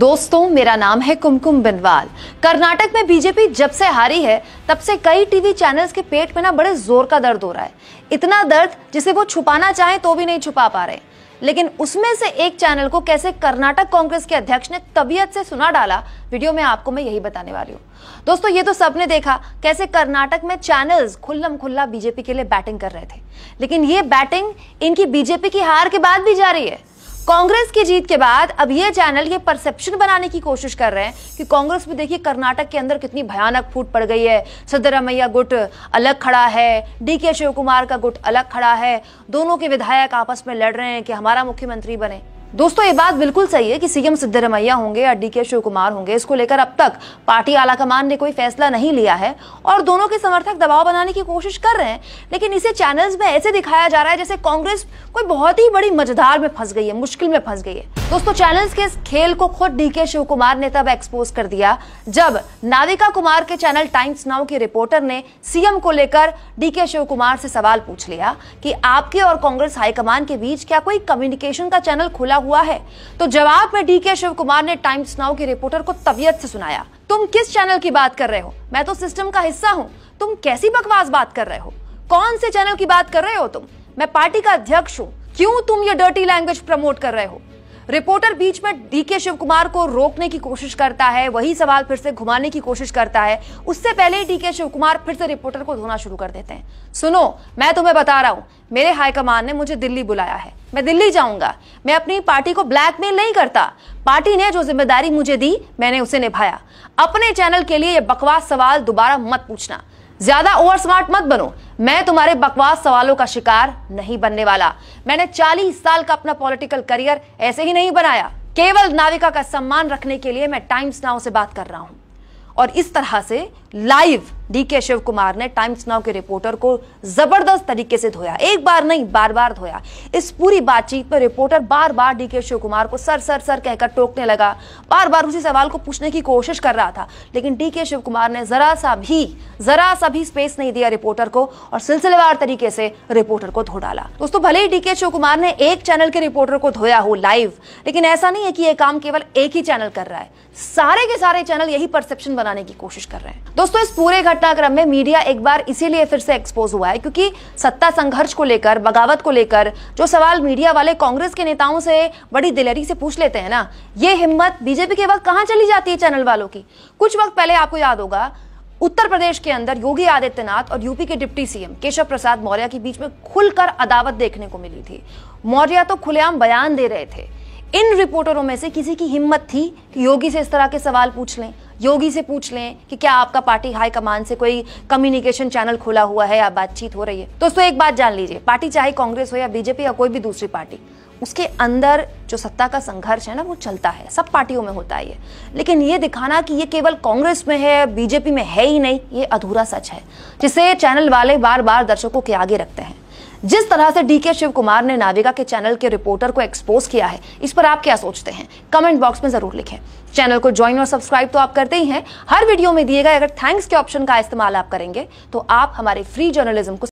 दोस्तों मेरा नाम है कुमकुम बिनवाल कर्नाटक में बीजेपी जब से हारी है तब से कई टीवी चैनल्स के पेट में ना बड़े जोर का दर्द हो रहा है इतना दर्द जिसे वो छुपाना चाहे तो भी नहीं छुपा पा रहे लेकिन उसमें से एक चैनल को कैसे कर्नाटक कांग्रेस के अध्यक्ष ने तबीयत से सुना डाला वीडियो में आपको मैं यही बताने वाली हूँ दोस्तों ये तो सबने देखा कैसे कर्नाटक में चैनल्स खुल्लम खुल्ला बीजेपी के लिए बैटिंग कर रहे थे लेकिन ये बैटिंग इनकी बीजेपी की हार के बाद भी जारी है कांग्रेस की जीत के बाद अब ये चैनल ये परसेप्शन बनाने की कोशिश कर रहे हैं कि कांग्रेस में देखिए कर्नाटक के अंदर कितनी भयानक फूट पड़ गई है सिद्धरमैया गुट अलग खड़ा है डी के शिव कुमार का गुट अलग खड़ा है दोनों के विधायक आपस में लड़ रहे हैं कि हमारा मुख्यमंत्री बने दोस्तों ये बात बिल्कुल सही है कि सीएम सिद्धरमैया होंगे या डी के शिव कुमार होंगे इसको लेकर अब तक पार्टी आलाकमान ने कोई फैसला नहीं लिया है और दोनों के समर्थक दबाव बनाने की कोशिश कर रहे हैं लेकिन इसे चैनल्स में ऐसे दिखाया जा रहा है जैसे कांग्रेस कोई बहुत ही बड़ी मझधार में फंस गई है मुश्किल में फंस गई है दोस्तों चैनल्स के इस खेल को खुद डी के शिव कुमार ने तब एक्सपोज कर दिया जब नाविका कुमार के चैनल टाइम्स नाउ के रिपोर्टर ने सीएम को लेकर डी के शिव कुमार से सवाल पूछ लिया कि आपके और कांग्रेस हाईकमान के बीच क्या कोई कम्युनिकेशन का चैनल खुला हुआ है तो जवाब में डी के शिव कुमार ने टाइम्स नाउ के रिपोर्टर को तबियत से सुनाया तुम किस चैनल की बात कर रहे हो मैं तो सिस्टम का हिस्सा हूँ तुम कैसी बकवास बात कर रहे हो कौन से चैनल की बात कर रहे हो तुम मैं पार्टी का अध्यक्ष हूँ क्यूँ तुम ये डर्टी लैंग्वेज प्रमोट कर रहे हो रिपोर्टर बीच में डीके शिव कुमार को रोकने की कोशिश करता है वही सवाल फिर से घुमाने की कोशिश करता है उससे पहले ही डीके शिव कुमार फिर से रिपोर्टर को धोना शुरू कर देते हैं सुनो मैं तुम्हें बता रहा हूँ मेरे हाईकमान ने मुझे दिल्ली बुलाया है मैं दिल्ली जाऊंगा मैं अपनी पार्टी को ब्लैकमेल नहीं करता पार्टी ने जो जिम्मेदारी मुझे दी मैंने उसे निभाया अपने चैनल के लिए ये बकवास सवाल दोबारा मत पूछना ज्यादा ओवर स्मार्ट मत बनो मैं तुम्हारे बकवास सवालों का शिकार नहीं बनने वाला मैंने 40 साल का अपना पॉलिटिकल करियर ऐसे ही नहीं बनाया केवल नाविका का सम्मान रखने के लिए मैं टाइम्स नाउ से बात कर रहा हूं और इस तरह से लाइव डी के शिव कुमार ने टाइम्स नाउ के रिपोर्टर को जबरदस्त तरीके से धोया एक बार नहीं बार बार धोया इस पूरी बातचीत पर रिपोर्टर बार बार डी के शिव कुमार को सर सर सर कहकर टोकने लगा बार बार उसी सवाल को पूछने की कोशिश कर रहा था लेकिन डी के शिव कुमार ने जरा सा भी जरा सा भी स्पेस नहीं दिया रिपोर्टर को और सिलसिलेवार तरीके से रिपोर्टर को धो डाला दोस्तों भले ही डी के शिव कुमार ने एक चैनल के रिपोर्टर को धोया हो लाइव लेकिन ऐसा नहीं है कि यह काम केवल एक ही चैनल कर रहा है सारे के सारे चैनल यही परसेप्शन बनाने की कोशिश कर रहे हैं दोस्तों इस पूरे घटना घटनाक्रम में मीडिया एक बार इसीलिए फिर से एक्सपोज हुआ है क्योंकि सत्ता संघर्ष को लेकर बगावत को लेकर जो सवाल मीडिया वाले कांग्रेस के नेताओं से बड़ी दिलेरी से पूछ लेते हैं ना ये हिम्मत बीजेपी के वक्त कहाँ चली जाती है चैनल वालों की कुछ वक्त पहले आपको याद होगा उत्तर प्रदेश के अंदर योगी आदित्यनाथ और यूपी के डिप्टी सीएम केशव प्रसाद मौर्य के बीच में खुलकर अदावत देखने को मिली थी मौर्य तो खुलेआम बयान दे रहे थे इन रिपोर्टरों में से किसी की हिम्मत थी कि योगी से इस तरह के सवाल पूछ लें योगी से पूछ लें कि क्या आपका पार्टी हाई कमान से कोई कम्युनिकेशन चैनल खोला हुआ है या बातचीत हो रही है दोस्तों एक बात जान लीजिए पार्टी चाहे कांग्रेस हो या बीजेपी या कोई भी दूसरी पार्टी उसके अंदर जो सत्ता का संघर्ष है ना वो चलता है सब पार्टियों में होता है ये लेकिन ये दिखाना कि ये केवल कांग्रेस में है बीजेपी में है ही नहीं ये अधूरा सच है जिसे चैनल वाले बार बार दर्शकों के आगे रखते हैं जिस तरह से डीके शिव कुमार ने नाविका के चैनल के रिपोर्टर को एक्सपोज किया है इस पर आप क्या सोचते हैं कमेंट बॉक्स में जरूर लिखें चैनल को ज्वाइन और सब्सक्राइब तो आप करते ही हैं हर वीडियो में दिए गए अगर थैंक्स के ऑप्शन का इस्तेमाल आप करेंगे तो आप हमारे फ्री जर्नलिज्म को